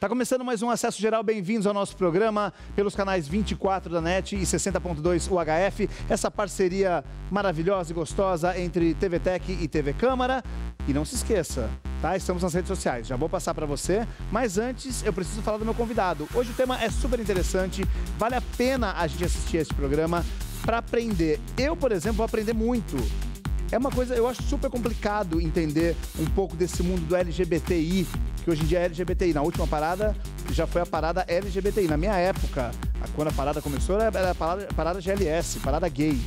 Tá começando mais um acesso geral. Bem-vindos ao nosso programa pelos canais 24 da NET e 60.2 UHF. Essa parceria maravilhosa e gostosa entre TV Tech e TV Câmara. E não se esqueça, tá? Estamos nas redes sociais. Já vou passar para você, mas antes eu preciso falar do meu convidado. Hoje o tema é super interessante. Vale a pena a gente assistir esse programa para aprender. Eu, por exemplo, vou aprender muito é uma coisa, eu acho super complicado entender um pouco desse mundo do LGBTI, que hoje em dia é LGBTI. Na última parada, já foi a parada LGBTI. Na minha época, quando a parada começou, era a parada, parada GLS, parada gay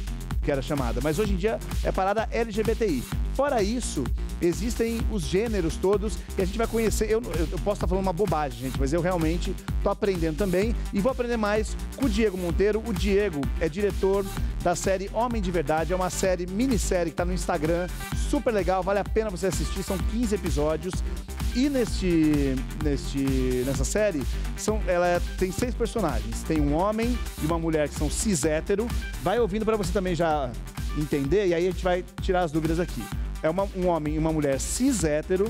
que era chamada. Mas hoje em dia é parada LGBTI. Fora isso, existem os gêneros todos e a gente vai conhecer. Eu, eu, eu posso estar falando uma bobagem, gente, mas eu realmente estou aprendendo também e vou aprender mais com o Diego Monteiro. O Diego é diretor da série Homem de Verdade, é uma série, minissérie que está no Instagram, super legal, vale a pena você assistir, são 15 episódios e neste, neste, nessa série, são, ela é, tem seis personagens. Tem um homem e uma mulher que são cis hétero. Vai ouvindo para você também já entender, e aí a gente vai tirar as dúvidas aqui. É uma, um homem e uma mulher cis hétero,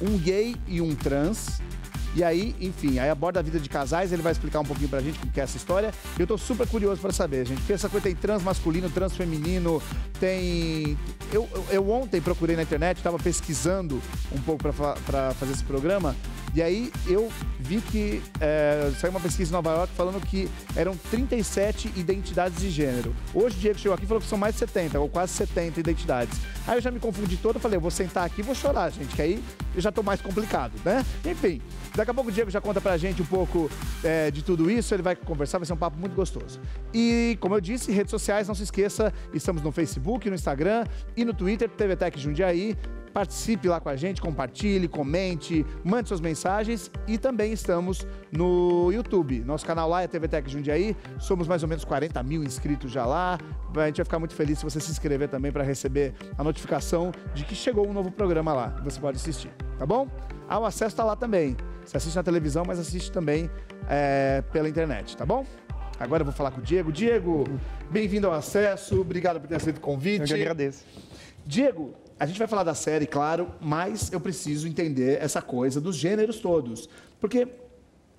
um gay e um trans, e aí, enfim, aí aborda a vida de casais, ele vai explicar um pouquinho pra gente o que é essa história. Eu tô super curioso para saber, gente. Porque essa coisa tem trans masculino, trans feminino, tem. Eu, eu, eu ontem procurei na internet, tava pesquisando um pouco para fazer esse programa. E aí eu vi que é, saiu uma pesquisa em Nova York falando que eram 37 identidades de gênero. Hoje o Diego chegou aqui e falou que são mais de 70, ou quase 70 identidades. Aí eu já me confundi todo, falei, eu vou sentar aqui e vou chorar, gente, que aí eu já tô mais complicado, né? Enfim, daqui a pouco o Diego já conta pra gente um pouco é, de tudo isso, ele vai conversar, vai ser um papo muito gostoso. E, como eu disse, redes sociais, não se esqueça, estamos no Facebook, no Instagram e no Twitter, TVTech Jundiaí, Participe lá com a gente, compartilhe, comente, mande suas mensagens e também estamos no YouTube. Nosso canal lá é TV Tech Jundiaí. Somos mais ou menos 40 mil inscritos já lá. A gente vai ficar muito feliz se você se inscrever também para receber a notificação de que chegou um novo programa lá. Você pode assistir, tá bom? Ah, o acesso está lá também. Você assiste na televisão, mas assiste também é, pela internet, tá bom? Agora eu vou falar com o Diego. Diego, bem-vindo ao acesso, obrigado por ter aceito o convite. Eu que agradeço. Diego, a gente vai falar da série, claro, mas eu preciso entender essa coisa dos gêneros todos. Porque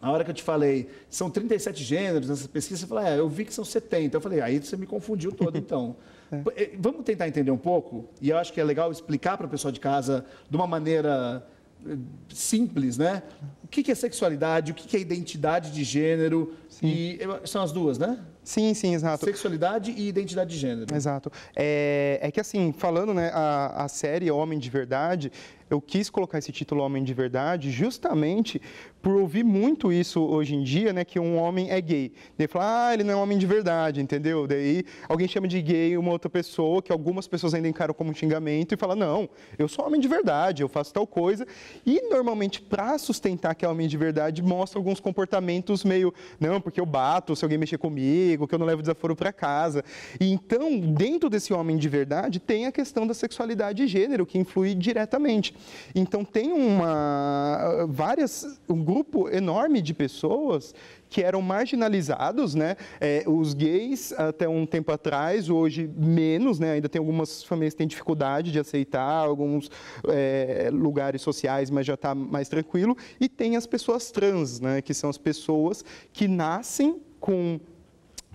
na hora que eu te falei, são 37 gêneros nessa pesquisa, você falou, é, eu vi que são 70. Eu falei, aí você me confundiu todo, é. então. é. Vamos tentar entender um pouco, e eu acho que é legal explicar para o pessoal de casa de uma maneira eh, simples, né? O que é sexualidade, o que é identidade de gênero, Sim. e eh, são as duas, né? Sim, sim, exato. Sexualidade e identidade de gênero. Exato. É, é que assim, falando, né, a, a série Homem de Verdade, eu quis colocar esse título Homem de Verdade justamente por ouvir muito isso hoje em dia, né? Que um homem é gay. Daí fala, ah, ele não é um homem de verdade, entendeu? Daí alguém chama de gay uma outra pessoa, que algumas pessoas ainda encaram como xingamento, e fala, não, eu sou homem de verdade, eu faço tal coisa. E normalmente, para sustentar que é homem de verdade, mostra alguns comportamentos meio, não, porque eu bato se alguém mexer comigo, que eu não levo desaforo para casa. E então, dentro desse homem de verdade, tem a questão da sexualidade e gênero, que influi diretamente. Então tem uma várias um grupo enorme de pessoas que eram marginalizados, né? É, os gays até um tempo atrás, hoje menos, né? Ainda tem algumas famílias que têm dificuldade de aceitar alguns é, lugares sociais, mas já está mais tranquilo. E tem as pessoas trans, né? Que são as pessoas que nascem com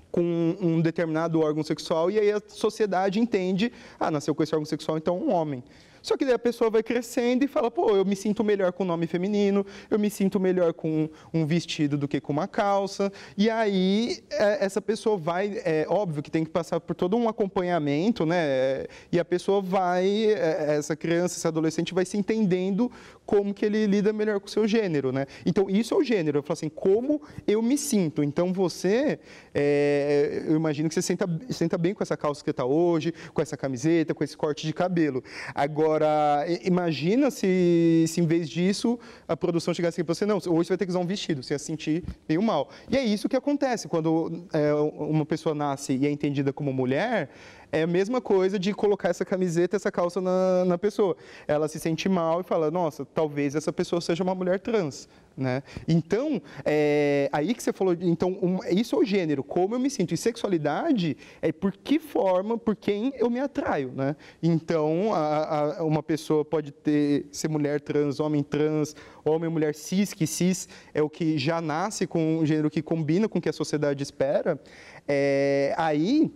com um determinado órgão sexual e aí a sociedade entende, ah, nasceu com esse órgão sexual, então é um homem. Só que daí a pessoa vai crescendo e fala, pô, eu me sinto melhor com o nome feminino, eu me sinto melhor com um vestido do que com uma calça. E aí é, essa pessoa vai, é óbvio que tem que passar por todo um acompanhamento, né? E a pessoa vai, é, essa criança, esse adolescente vai se entendendo como que ele lida melhor com o seu gênero, né? Então isso é o gênero. Eu falo assim, como eu me sinto. Então você, é, eu imagino que você senta, senta bem com essa calça que está hoje, com essa camiseta, com esse corte de cabelo. Agora Agora, imagina se, se em vez disso a produção chegasse para você, não, hoje você vai ter que usar um vestido, você ia sentir meio mal. E é isso que acontece quando é, uma pessoa nasce e é entendida como mulher, é a mesma coisa de colocar essa camiseta, essa calça na, na pessoa. Ela se sente mal e fala, nossa, talvez essa pessoa seja uma mulher trans. Né? Então, é, aí que você falou, então, um, isso é o gênero, como eu me sinto. E sexualidade é por que forma, por quem eu me atraio. Né? Então, a, a, uma pessoa pode ter, ser mulher trans, homem trans, homem, mulher cis, que cis é o que já nasce com um gênero que combina com o que a sociedade espera. É, aí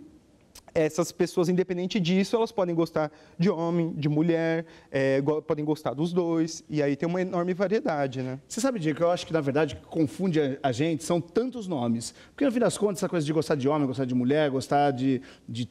essas pessoas, independente disso, elas podem gostar de homem, de mulher, é, podem gostar dos dois, e aí tem uma enorme variedade, né? Você sabe, Diego, que eu acho que, na verdade, que confunde a gente são tantos nomes. Porque, no fim das contas, essa coisa de gostar de homem, gostar de mulher, gostar de... de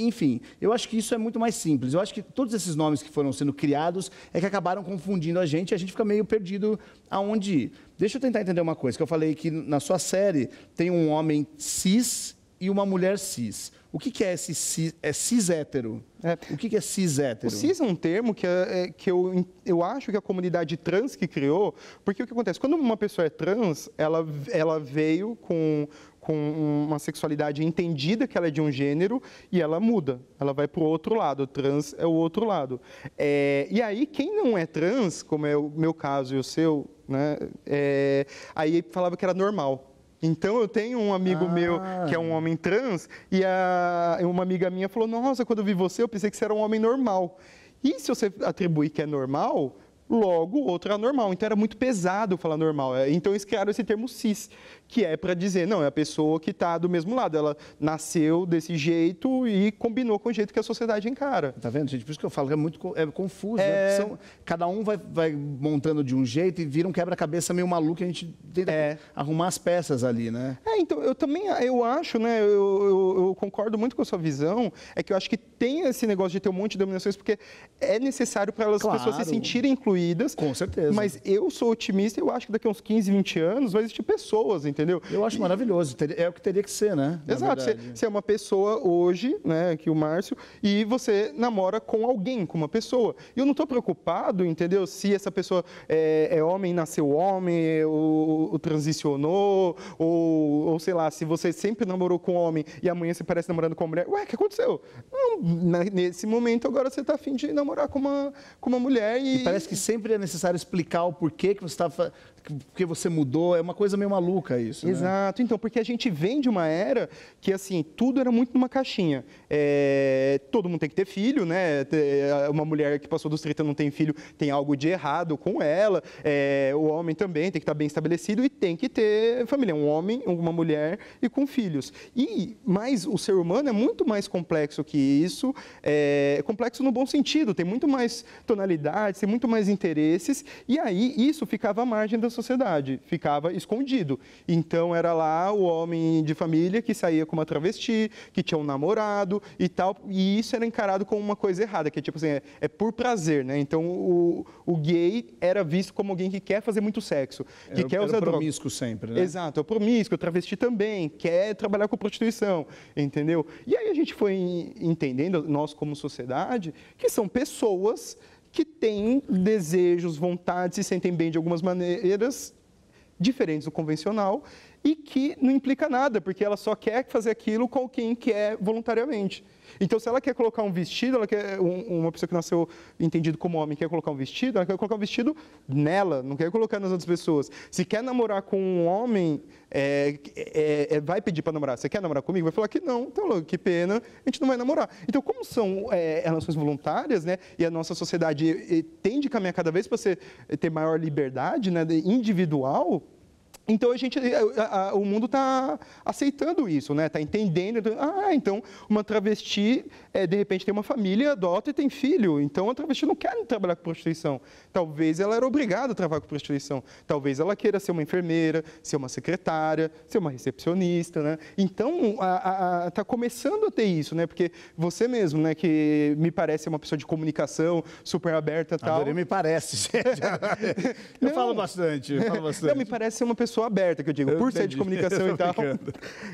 enfim, eu acho que isso é muito mais simples. Eu acho que todos esses nomes que foram sendo criados é que acabaram confundindo a gente e a gente fica meio perdido aonde ir. Deixa eu tentar entender uma coisa, que eu falei que na sua série tem um homem cis e uma mulher cis. O que, que é esse cis, é cis hétero? É. O que, que é cis hétero? O cis é um termo que, é, é, que eu, eu acho que a comunidade trans que criou, porque o que acontece? Quando uma pessoa é trans, ela, ela veio com, com uma sexualidade entendida que ela é de um gênero e ela muda, ela vai para o outro lado, trans é o outro lado. É, e aí, quem não é trans, como é o meu caso e o seu, né, é, aí falava que era normal. Então eu tenho um amigo ah. meu que é um homem trans e a, uma amiga minha falou: Nossa, quando eu vi você, eu pensei que você era um homem normal. E se você atribuir que é normal, logo outro é normal. Então era muito pesado falar normal. É, então eles criaram esse termo cis, que é para dizer, não, é a pessoa que está do mesmo lado, ela nasceu desse jeito e combinou com o jeito que a sociedade encara. Tá vendo, gente? Por isso que eu falo que é muito é confuso, né? é... Né? São, cada um vai, vai, montando de um jeito e vira um quebra-cabeça meio maluco, a gente tenta é. arrumar as peças ali, né? É, então, eu também, eu acho, né, eu, eu, eu, concordo muito com a sua visão, é que eu acho que tem esse negócio de ter um monte de dominações, porque é necessário para elas, claro. as pessoas se sentirem incluídas. Com certeza. Mas eu sou otimista, eu acho que daqui a uns 15, 20 anos vai existir pessoas, entendeu? entendeu? Eu acho e... maravilhoso, é o que teria que ser, né? Exato, você, você, é uma pessoa hoje, né, que o Márcio, e você namora com alguém, com uma pessoa. E eu não estou preocupado, entendeu? Se essa pessoa é, é homem, nasceu homem, ou, ou transicionou, ou, ou, sei lá, se você sempre namorou com homem e amanhã você parece namorando com uma mulher, ué, o que aconteceu? Não, nesse momento agora você está afim de namorar com uma, com uma mulher e... e parece que sempre é necessário explicar o porquê que você está porque você mudou, é uma coisa meio maluca isso. Né? Exato, né? então, porque a gente vem de uma era que, assim, tudo era muito numa caixinha. É, todo mundo tem que ter filho, né? É, uma mulher que passou dos 30 não tem filho, tem algo de errado com ela. É, o homem também tem que estar bem estabelecido e tem que ter família. Um homem, uma mulher e com filhos. E, mas o ser humano é muito mais complexo que isso, é, é complexo no bom sentido, tem muito mais tonalidades, tem muito mais interesses, e aí isso ficava à margem da da sociedade, ficava escondido. Então era lá o homem de família que saía com uma travesti, que tinha um namorado e tal, e isso era encarado como uma coisa errada, que é tipo assim, é, é por prazer, né? Então o, o gay era visto como alguém que quer fazer muito sexo, que era, quer usar droga. promíscuo sempre, né? Exato, é promíscuo, travesti também, quer trabalhar com prostituição, entendeu? E aí a gente foi entendendo, nós como sociedade, que são pessoas que têm desejos, vontades, se sentem bem de algumas maneiras diferentes do convencional e que não implica nada, porque ela só quer fazer aquilo com quem quer voluntariamente. Então, se ela quer colocar um vestido, ela quer um, uma pessoa que nasceu entendido como homem quer colocar um vestido, ela quer colocar um vestido nela, não quer colocar nas outras pessoas. Se quer namorar com um homem, é, é, é, vai pedir para namorar. Você quer namorar comigo? Vai falar que não. Então, logo, que pena, a gente não vai namorar. Então, como são relações é, voluntárias, né? E a nossa sociedade tende a caminhar cada vez para ter maior liberdade, né? Individual então a gente, eh, eh, a, a, o mundo está aceitando isso, né? Está entendendo. Então, ah, então uma travesti é, de repente tem uma família, adota e tem filho. Então a travesti não quer trabalhar com prostituição. Talvez ela era obrigada a trabalhar com prostituição. Talvez ela queira ser uma enfermeira, ser uma secretária, ser uma recepcionista, né? Então está começando a ter isso, né? Porque você mesmo, né? Que me parece uma pessoa de comunicação super aberta, tal. Adorei, me parece, gente. eu não, falo bastante, eu falo bastante. Não, me parece uma pessoa pessoa aberta, que eu digo, eu por entendi. ser de comunicação e tal.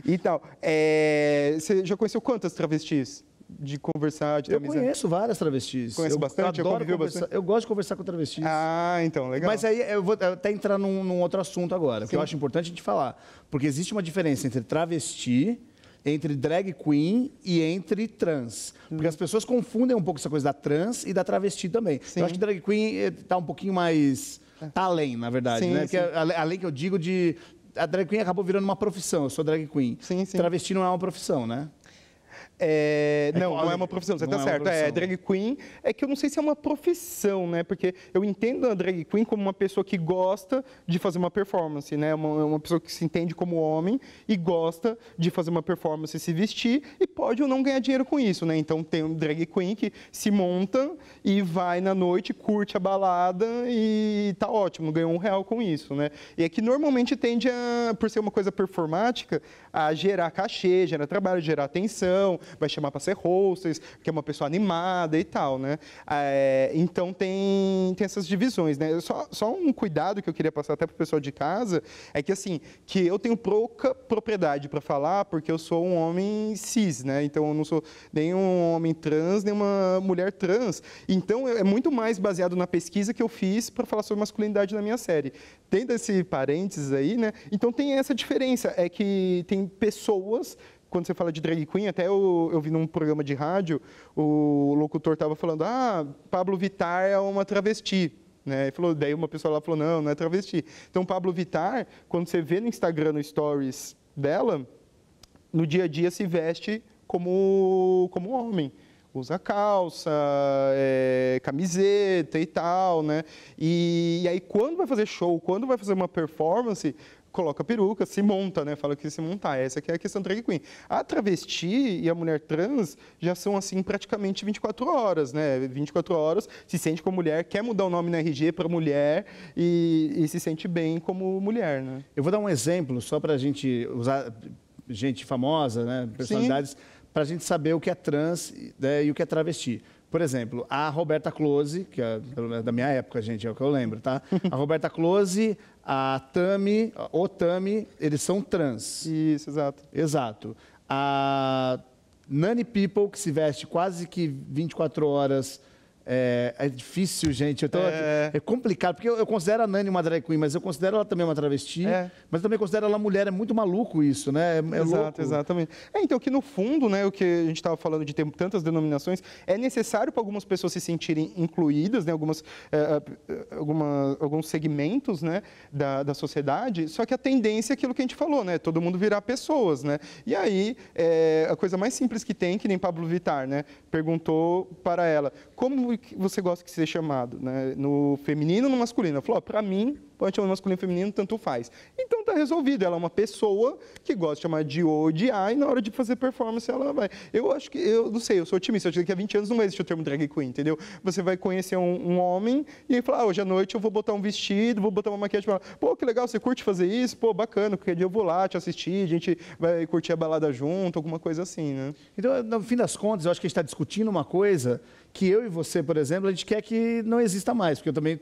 E tal. É, você já conheceu quantas travestis? de conversar, de Eu conheço várias travestis. Conheço eu bastante, adoro eu conversar, bastante. Eu gosto de conversar com travestis. Ah, então, legal. Mas aí eu vou até entrar num, num outro assunto agora, Sim. que eu acho importante a gente falar. Porque existe uma diferença entre travesti, entre drag queen e entre trans. Hum. Porque uhum. as pessoas confundem um pouco essa coisa da trans e da travesti também. Sim. Eu acho que drag queen está eh, um pouquinho mais Tá além, na verdade, sim, né? Sim. Porque é além que eu digo de. A drag queen acabou virando uma profissão, eu sou drag queen. Sim, sim. Travesti não é uma profissão, né? É, é não, não é uma profissão, você está é certo. É, drag queen é que eu não sei se é uma profissão, né? Porque eu entendo a drag queen como uma pessoa que gosta de fazer uma performance, né? É uma, é uma pessoa que se entende como homem e gosta de fazer uma performance, se vestir e pode ou não ganhar dinheiro com isso, né? Então tem um drag queen que se monta e vai na noite, curte a balada e tá ótimo, ganhou um real com isso, né? E é que normalmente tende a, por ser uma coisa performática, a gerar cachê, gerar trabalho, gerar atenção, vai chamar para ser hostess, que é uma pessoa animada e tal, né? É, então tem, tem essas divisões, né? Só, só um cuidado que eu queria passar até para o pessoal de casa é que assim, que eu tenho pouca propriedade para falar porque eu sou um homem cis, né? Então eu não sou nem um homem trans, nem uma mulher trans. Então é, é muito mais baseado na pesquisa que eu fiz para falar sobre masculinidade na minha série. Tendo esse parênteses aí, né? Então tem essa diferença, é que tem pessoas quando você fala de drag queen, até eu, eu vi num programa de rádio, o locutor estava falando, ah, Pablo Vittar é uma travesti. Né? E falou, daí uma pessoa lá falou, não, não é travesti. Então, Pablo Vittar, quando você vê no Instagram, no Stories dela, no dia a dia se veste como, como homem usa calça, é, camiseta e tal, né? E, e, aí quando vai fazer show, quando vai fazer uma performance, coloca peruca, se monta, né? Fala que se montar. Essa que é a questão drag queen. A travesti e a mulher trans já são assim praticamente 24 horas, né? 24 horas se sente como mulher, quer mudar o nome na RG para mulher e, e, se sente bem como mulher, né? Eu vou dar um exemplo só para a gente usar gente famosa, né? Personalidades para a gente saber o que é trans né? e o que é travesti. Por exemplo, a Roberta Close, que é da minha época, gente, é o que eu lembro, tá? A Roberta Close, a Tami, o Tami, eles são trans. Isso, exato. Exato. A Nani People, que se veste quase que 24 horas é, é, difícil, gente. Eu tô, é... é complicado, porque eu, eu, considero a Nani uma drag queen, mas eu considero ela também uma travesti, é. mas eu também considero ela mulher. É muito maluco isso, né? É, é Exato, louco. exatamente. É, então, que no fundo, né, o que a gente estava falando de ter tantas denominações, é necessário para algumas pessoas se sentirem incluídas, né, algumas, é, é, alguma, alguns segmentos, né, da, da sociedade, só que a tendência é aquilo que a gente falou, né, todo mundo virar pessoas, né? E aí, a coisa mais simples que tem, que nem Pablo Vittar, né, perguntou para ela, como que você gosta que seja chamado, né? No feminino ou no masculino? Ela falou, para mim, ela é masculino e feminino, tanto faz. Então tá resolvido, ela é uma pessoa que gosta de chamar de ou de A e na hora de fazer performance ela vai. Eu acho que, eu não sei, eu sou otimista, eu acho que daqui a 20 anos não vai existir o termo drag queen, entendeu? Você vai conhecer um, um homem e aí falar, ah, hoje à noite eu vou botar um vestido, vou botar uma maquiagem pra ela. Pô, que legal, você curte fazer isso? Pô, bacana, porque eu vou lá te assistir, a gente vai curtir a balada junto, alguma coisa assim, né? Então, no fim das contas, eu acho que a gente está discutindo uma coisa que eu e você, por exemplo, a gente quer que não exista mais, porque eu também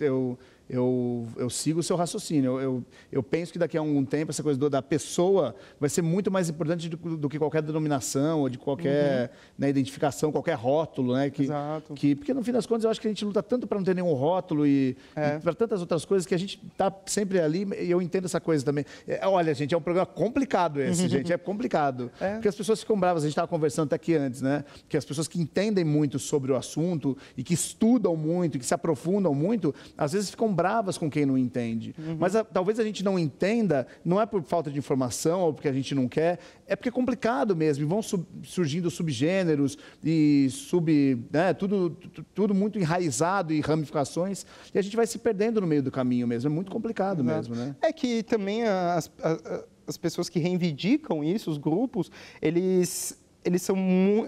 eu eu, eu sigo o seu raciocínio. Eu, eu, eu, penso que daqui a algum tempo essa coisa da pessoa vai ser muito mais importante do, do que qualquer denominação ou de qualquer uhum. né, identificação, qualquer rótulo, né? Que, Exato. Que, porque no fim das contas eu acho que a gente luta tanto para não ter nenhum rótulo e, é. e para tantas outras coisas que a gente está sempre ali e eu entendo essa coisa também. É, olha, gente, é um programa complicado esse, gente. É complicado. É. Porque as pessoas ficam bravas, a gente estava conversando até aqui antes, né? Que as pessoas que entendem muito sobre o assunto e que estudam muito, e que se aprofundam muito, às vezes ficam bravas com quem não entende. Uhum. Mas a, ah, talvez a gente não entenda, não é por falta de informação ou porque a gente não quer, é porque é complicado mesmo. E vão sub, surgindo subgêneros e sub. Né, tudo, tudo muito enraizado e ramificações. E a gente vai se perdendo no meio do caminho mesmo. É muito complicado uhum. mesmo, né? É que também as, as, as pessoas que reivindicam isso, os grupos, eles eles são,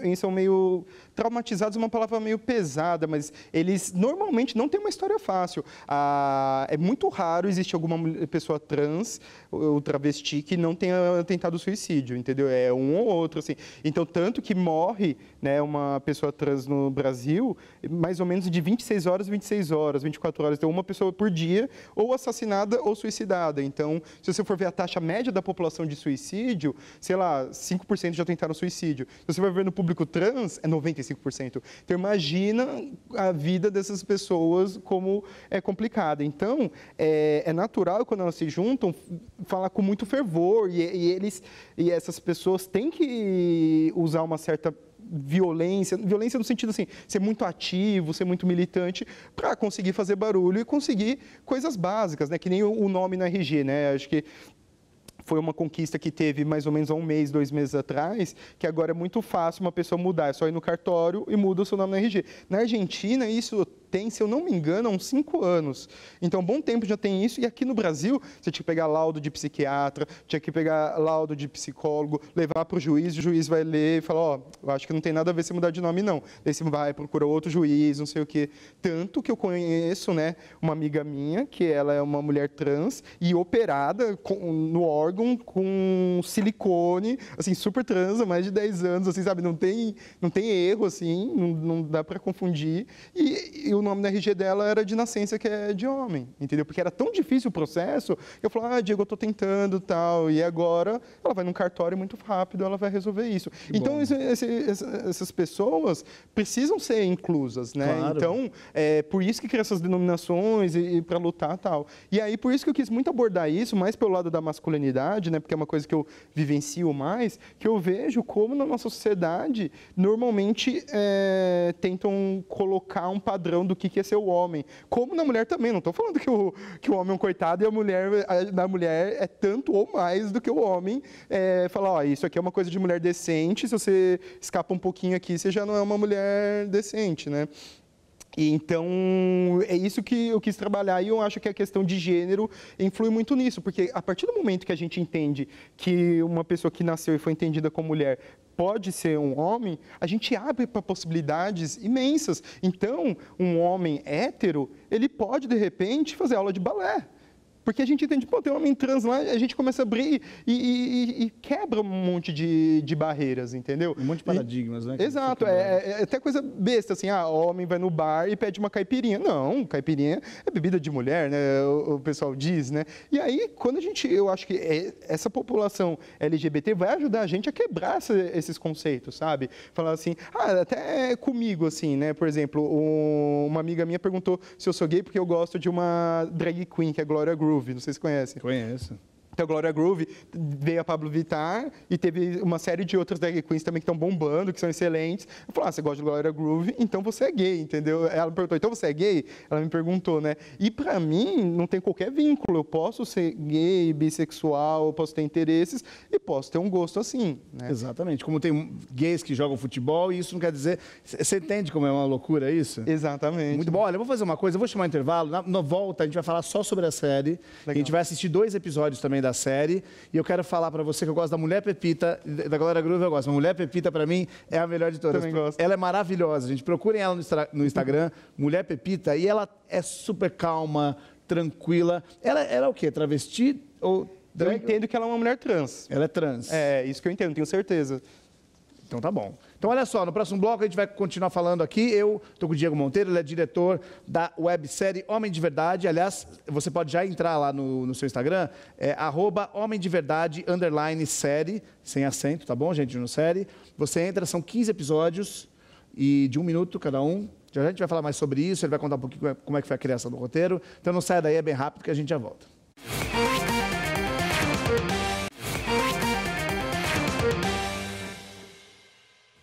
eles são meio traumatizados é uma palavra meio pesada, mas eles normalmente não têm uma história fácil. Ah, é muito raro existir alguma pessoa trans ou travesti que não tenha tentado suicídio, entendeu? É um ou outro, assim. Então, tanto que morre né, uma pessoa trans no Brasil, mais ou menos de 26 horas, 26 horas, 24 horas. Então, uma pessoa por dia, ou assassinada ou suicidada. Então, se você for ver a taxa média da população de suicídio, sei lá, 5% já tentaram suicídio. Se você vai ver no público trans, é 95%. 35%. Então, imagina a vida dessas pessoas como é complicada. Então, é, é, natural quando elas se juntam falar com muito fervor e, e eles e essas pessoas têm que usar uma certa violência, violência no sentido assim, ser muito ativo, ser muito militante, para conseguir fazer barulho e conseguir coisas básicas, né? Que nem o nome na RG, né? Acho que foi uma conquista que teve mais ou menos há um mês, dois meses atrás, que agora é muito fácil uma pessoa mudar, é só ir no cartório e muda o seu nome na RG. Na Argentina, isso tem, se eu não me engano, há uns cinco anos. Então, bom tempo já tem isso. E aqui no Brasil, você tinha que pegar laudo de psiquiatra, tinha que pegar laudo de psicólogo, levar para o juiz, o juiz vai ler e falar, ó, oh, eu acho que não tem nada a ver se mudar de nome, não. Daí você vai, procura outro juiz, não sei o quê. Tanto que eu conheço, né, uma amiga minha, que ela é uma mulher trans e operada com, no órgão com silicone, assim, super trans, há mais de 10 anos, assim, sabe? Não tem, não tem erro, assim, não, não dá para confundir. E, e o nome da RG dela era de nascença, que é de homem, entendeu? Porque era tão difícil o processo, eu falava, ah, Diego, eu estou tentando tal, e agora ela vai num cartório muito rápido, ela vai resolver isso. Que então, esse, esse, essas pessoas precisam ser inclusas, né? Claro. Então, é por isso que cria essas denominações e, e para lutar tal. E aí, por isso que eu quis muito abordar isso, mais pelo lado da masculinidade, né? Porque é uma coisa que eu vivencio mais, que eu vejo como na nossa sociedade, normalmente é, tentam colocar um padrão do que, que é ser o homem. Como na mulher também, não estou falando que o, que o homem é um coitado e a mulher, a, na mulher é tanto ou mais do que o homem. É, falar, ó, isso aqui é uma coisa de mulher decente, se você escapa um pouquinho aqui, você já não é uma mulher decente, né? E, então, é isso que eu quis trabalhar e eu acho que a questão de gênero influi muito nisso, porque a partir do momento que a gente entende que uma pessoa que nasceu e foi entendida como mulher pode ser um homem, a gente abre para possibilidades imensas. Então, um homem hétero, ele pode, de repente, fazer aula de balé porque a gente entende, pô, tem homem trans lá, a gente começa a abrir e, e, e quebra um monte de, de barreiras, entendeu? Um monte de paradigmas, e, né? Exato, é, é, até coisa besta, assim, ah, homem vai no bar e pede uma caipirinha. Não, caipirinha é bebida de mulher, né? O, o pessoal diz, né? E aí, quando a gente, eu acho que é, essa população LGBT vai ajudar a gente a quebrar essa, esses conceitos, sabe? Falar assim, ah, até é comigo, assim, né? Por exemplo, um, uma amiga minha perguntou se eu sou gay porque eu gosto de uma drag queen, que é Glória Groove. Groove, não sei se conhecem. Conheço. Então, Glória Groove veio a Pablo Vittar e teve uma série de outras drag queens também que estão bombando, que são excelentes. Eu falei, ah, você gosta de Glória Groove, então você é gay, entendeu? Ela me perguntou, então você é gay? Ela me perguntou, né? E para mim, não tem qualquer vínculo. Eu posso ser gay, bissexual, eu posso ter interesses e posso ter um gosto assim, né? Exatamente. Como tem gays que jogam futebol e isso não quer dizer. Você entende como é uma loucura isso? Exatamente. Muito bom. Olha, eu vou fazer uma coisa, eu vou chamar um intervalo. Na, na volta, a gente vai falar só sobre a série. Legal. A gente vai assistir dois episódios também da da série. E eu quero falar para você que eu gosto da Mulher Pepita, da Glória Groove eu gosto. A Mulher Pepita, para mim, é a melhor de todas. Também gosto. Ela é maravilhosa, gente. Procurem ela no Instagram, Mulher Pepita, e ela é super calma, tranquila. Ela, ela é o quê? Travesti ou... Eu entendo que ela é uma mulher trans. Ela é trans. É, isso que eu entendo, tenho certeza. Então tá bom. Então olha só, no próximo bloco a gente vai continuar falando aqui. Eu estou com o Diego Monteiro, ele é diretor da websérie Homem de Verdade. Aliás, você pode já entrar lá no, no seu Instagram, é arroba Homem de Verdade, underline série, sem acento, tá bom, gente? No série. Você entra, são 15 episódios e de um minuto cada um. Já a gente vai falar mais sobre isso, ele vai contar um pouquinho como é que foi a criação do roteiro. Então não saia daí, é bem rápido que a gente já volta.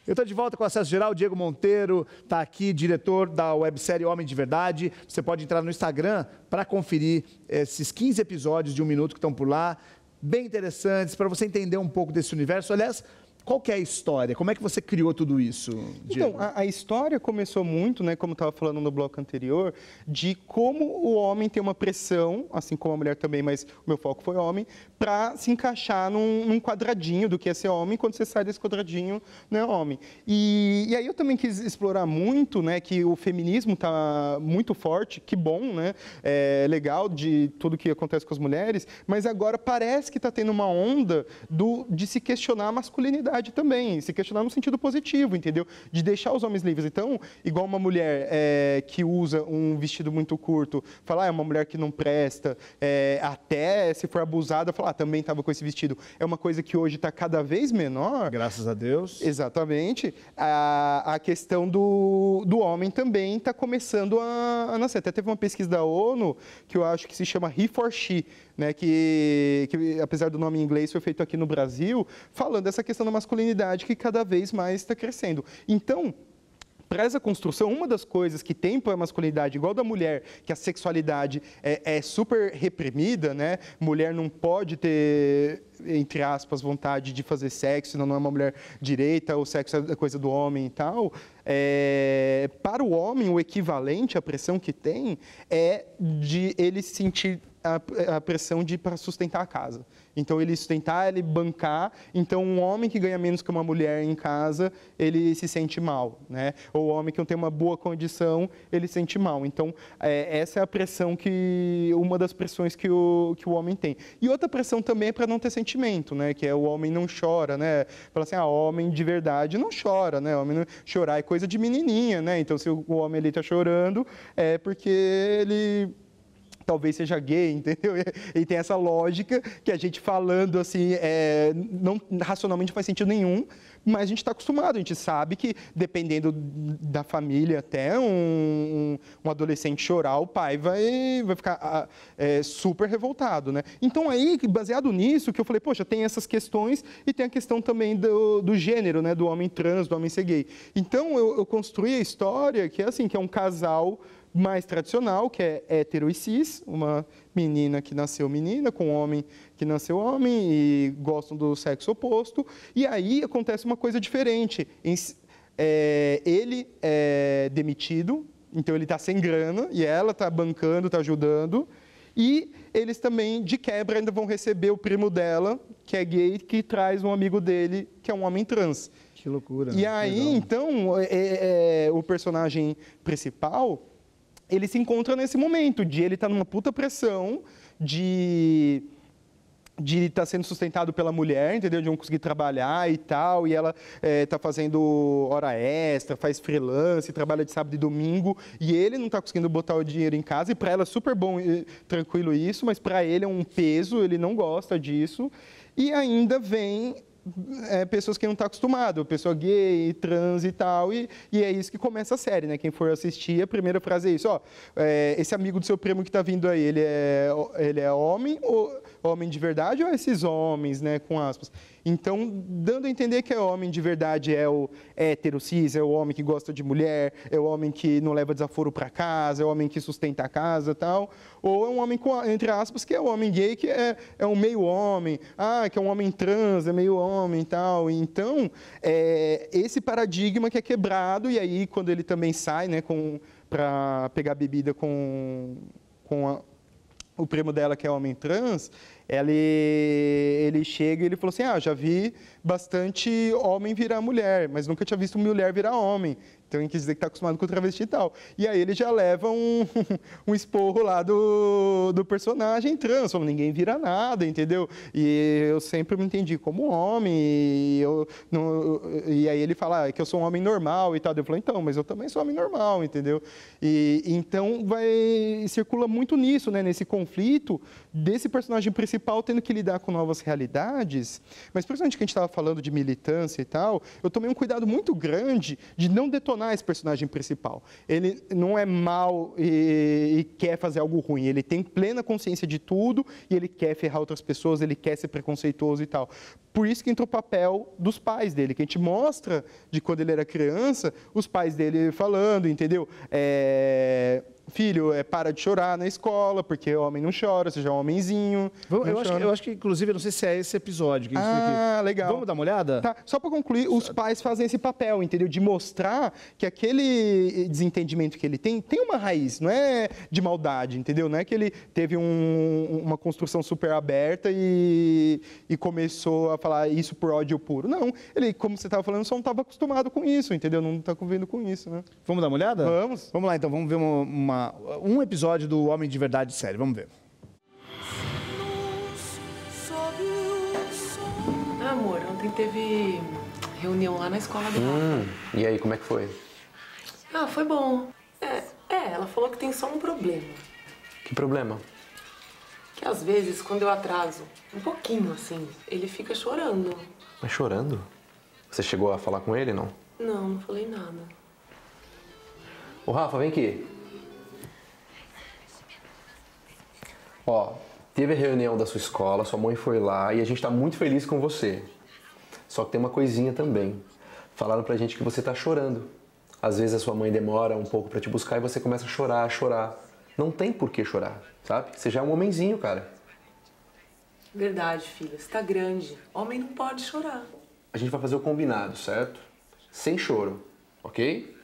Eu estou de volta com o Acesso Geral, Diego Monteiro está aqui, diretor da websérie Homem de Verdade. Você pode entrar no Instagram para conferir esses 15 episódios de um minuto que estão por lá, bem interessantes, para você entender um pouco desse universo. Aliás, qual que é a história? Como é que você criou tudo isso? Então, Diego? Então, a, a, história começou muito, né, como estava falando no bloco anterior, de como o homem tem uma pressão, assim como a mulher também, mas o meu foco foi homem, para se encaixar num, num, quadradinho do que é ser homem, quando você sai desse quadradinho, não é homem. E, e aí eu também quis explorar muito, né, que o feminismo está muito forte, que bom, né, é legal de tudo que acontece com as mulheres, mas agora parece que está tendo uma onda do, de se questionar a masculinidade também, se questionar no sentido positivo, entendeu? De deixar os homens livres. Então, igual uma mulher é, que usa um vestido muito curto, falar ah, é uma mulher que não presta, é, até se for abusada, falar ah, também estava com esse vestido. É uma coisa que hoje está cada vez menor. Graças a Deus. Exatamente. A, a questão do, do homem também está começando a, a nascer. Até teve uma pesquisa da ONU que eu acho que se chama He for She, né, que, que, apesar do nome em inglês, foi feito aqui no Brasil, falando dessa questão da masculinidade que cada vez mais está crescendo. Então, para essa construção, uma das coisas que tem para a masculinidade, igual da mulher, que a sexualidade é, é super reprimida, né? Mulher não pode ter entre aspas, vontade de fazer sexo, não é uma mulher direita, o sexo é coisa do homem e tal. É, para o homem, o equivalente à pressão que tem é de ele se sentir a, a pressão de para sustentar a casa. Então ele sustentar, ele bancar. Então um homem que ganha menos que uma mulher em casa, ele se sente mal, né? Ou o homem que não tem uma boa condição, ele se sente mal. Então é, essa é a pressão que uma das pressões que o, que o homem tem. E outra pressão também é para não ter sentimento, né? Que é o homem não chora, né? Fala assim, ah, homem de verdade não chora, né? homem não... chorar é coisa de menininha, né? Então se o homem ali está chorando, é porque ele talvez seja gay, entendeu? E tem essa lógica que a gente falando assim, é, não, racionalmente não faz sentido nenhum, mas a gente está acostumado, a gente sabe que dependendo da família até um, um adolescente chorar, o pai vai, vai ficar ah, é, super revoltado, né? Então aí, baseado nisso, que eu falei, poxa, tem essas questões e tem a questão também do, do gênero, né? Do homem trans, do homem ser gay. Então eu, eu construí a história que é assim, que é um casal mais tradicional, que é hétero e cis, uma menina que nasceu menina, com um homem que nasceu homem e gostam do sexo oposto. E aí acontece uma coisa diferente. É, ele é demitido, então ele está sem grana e ela está bancando, está ajudando. E eles também, de quebra, ainda vão receber o primo dela, que é gay, que traz um amigo dele, que é um homem trans. Que loucura. E né? aí, legal. então, é, é, é o personagem principal ele se encontra nesse momento de ele estar tá numa puta pressão, de de estar tá sendo sustentado pela mulher, entendeu? De não conseguir trabalhar e tal, e ela está é, tá fazendo hora extra, faz freelance, trabalha de sábado e domingo, e ele não está conseguindo botar o dinheiro em casa, e para ela é super bom e tranquilo isso, mas para ele é um peso, ele não gosta disso, e ainda vem é, pessoas que não estão tá acostumado, pessoa gay, trans e tal, e, e é isso que começa a série, né? Quem for assistir, a primeira frase é isso, ó, é, esse amigo do seu primo que está vindo aí, ele é, ele é homem ou homem de verdade ou esses homens, né, com aspas. Então, dando a entender que é homem de verdade é o hétero cis, é o homem que gosta de mulher, é o homem que não leva desaforo para casa, é o homem que sustenta a casa tal, ou é um homem, com, entre aspas, que é o homem gay, que é, é um meio homem, ah, que é um homem trans, é meio homem tal. Então, é esse paradigma que é quebrado, e aí quando ele também sai, né, com para pegar bebida com, com a, o primo dela, que é homem trans, ele, ele chega e ele falou assim, ah, já vi bastante homem virar mulher, mas nunca tinha visto mulher virar homem. Então quer dizer que está acostumado com o travesti e tal. E aí ele já leva um, um esporro lá do, do personagem trans, falando, ninguém vira nada, entendeu? E eu sempre me entendi como homem, e, eu, e aí ele fala ah, é que eu sou um homem normal e tal. Eu falo, então, mas eu também sou homem normal, entendeu? E então vai circula muito nisso, né? Nesse conflito desse personagem principal tendo que lidar com novas realidades, mas principalmente que a gente estava falando de militância e tal, eu tomei um cuidado muito grande de não detonar esse personagem principal. Ele não é mal e, e quer fazer algo ruim, ele tem plena consciência de tudo e ele quer ferrar outras pessoas, ele quer ser preconceituoso e tal. Por isso que entra o papel dos pais dele, que a gente mostra de quando ele era criança, os pais dele falando, entendeu? É filho, é, para de chorar na escola, porque o homem não chora, seja é um homenzinho. Vamos, eu, acho que, eu, acho que, inclusive, não sei se é esse episódio que a gente Ah, aqui. legal. Vamos dar uma olhada? Tá, só para concluir, os pais fazem esse papel, entendeu? De mostrar que aquele eh, desentendimento que ele tem, tem uma raiz, não é de maldade, entendeu? Não é que ele teve um, uma construção super aberta e, e começou a falar isso por ódio puro. Não, ele, como você estava falando, só não estava acostumado com isso, entendeu? Não está convivendo com isso, né? Vamos dar uma olhada? Vamos. Vamos lá, então, vamos ver uma, uma uma, um episódio do Homem de Verdade série. Vamos ver. amor, ontem teve reunião lá na escola Hum, e aí, como é que foi? Ah, foi bom. É, é, ela falou que tem só um problema. Que problema? Que às vezes, quando eu atraso, um pouquinho assim, ele fica chorando. Mas chorando? Você chegou a falar com ele, não? Não, não falei nada. Ô, Rafa, vem aqui. ó, teve a reunião da sua escola, sua mãe foi lá e a gente está muito feliz com você. Só que tem uma coisinha também. Falaram pra gente que você tá chorando. Às vezes a sua mãe demora um pouco para te buscar e você começa a chorar, a chorar. Não tem por que chorar, sabe? Você já é um homenzinho, cara. Verdade, filha. Você tá grande. Homem não pode chorar. A gente vai fazer o combinado, certo? Sem choro, ok?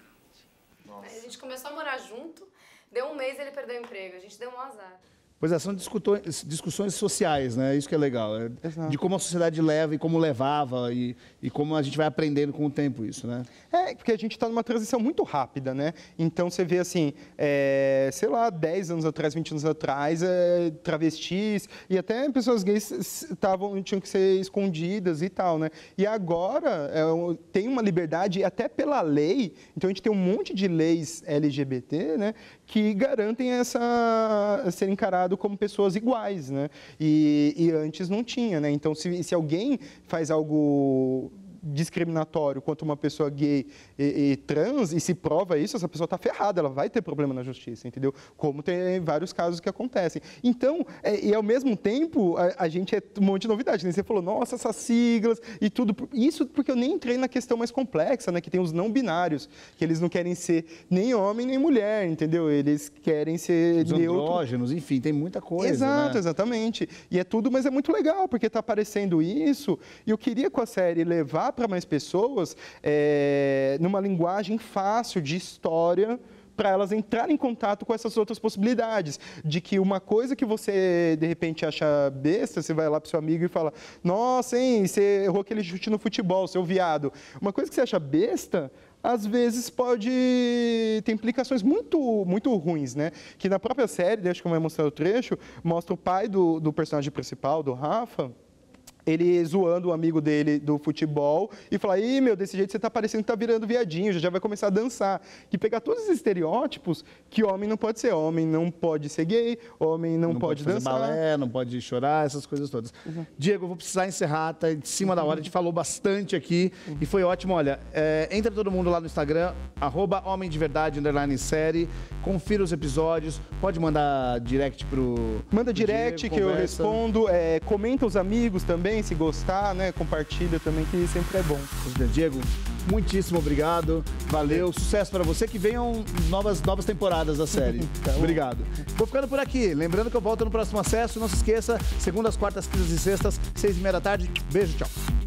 Nossa. A gente começou a morar junto. Deu um mês e ele perdeu o emprego. A gente deu um azar. Pois é, são discussões sociais, né? Isso que é legal. É de como a sociedade leva e como levava e, e, como a gente vai aprendendo com o tempo isso, né? É, porque a gente está numa transição muito rápida, né? Então você vê assim, é, sei lá, 10 anos atrás, 20 anos atrás, é, travestis e até pessoas gays tavam, tinham que ser escondidas e tal, né? E agora é tem uma liberdade até pela lei, então a gente tem um monte de leis LGBT, né? Que garantem essa ser encarada como pessoas iguais, né? E, e antes não tinha, né? Então, se, se alguém faz algo discriminatório contra uma pessoa gay e, e trans e se prova isso, essa pessoa está ferrada, ela vai ter problema na justiça, entendeu? Como tem vários casos que acontecem. Então, é, e ao mesmo tempo, a, a, gente é um monte de novidade. Né? Você falou, nossa, essas siglas e tudo. Isso porque eu nem entrei na questão mais complexa, né? Que tem os não binários, que eles não querem ser nem homem nem mulher, entendeu? Eles querem ser os neutro. enfim, tem muita coisa. Né? Exato, né? exatamente. E é tudo, mas é muito legal, porque está aparecendo isso. E eu queria com a série levar para mais pessoas é, numa linguagem fácil de história para elas entrarem em contato com essas outras possibilidades. De que uma coisa que você, de repente, acha besta, você vai lá para seu amigo e fala: Nossa, hein, você errou aquele chute no futebol, seu viado. Uma coisa que você acha besta, às vezes pode ter implicações muito, muito ruins, né? Que na própria série, acho que eu vou mostrar o trecho, mostra o pai do, do personagem principal, do Rafa ele zoando o um amigo dele do futebol e falar: ih, meu, desse jeito você tá parecendo que tá virando viadinho, já vai começar a dançar. E pegar todos os estereótipos que homem não pode ser. Homem não pode ser gay, homem não, não pode, pode dançar. Balé, não pode chorar, essas coisas todas. Uhum. Diego, eu vou precisar encerrar, tá em cima uhum. da hora, a gente falou bastante aqui uhum. e foi ótimo. Olha, é, entra todo mundo lá no Instagram, arroba Homem de Verdade, underline série, confira os episódios, pode mandar direct pro. Manda pro direct Diego, que conversa. eu respondo, é, comenta os amigos também também, se gostar, né? Compartilha também, que sempre é bom. É, Diego, muitíssimo obrigado. Valeu, sucesso para você. Que venham novas, novas temporadas da série. tá obrigado. Vou ficando por aqui. Lembrando que eu volto no próximo acesso. Não se esqueça, segundas, quartas, quintas e sextas, seis e meia da tarde. Beijo, tchau.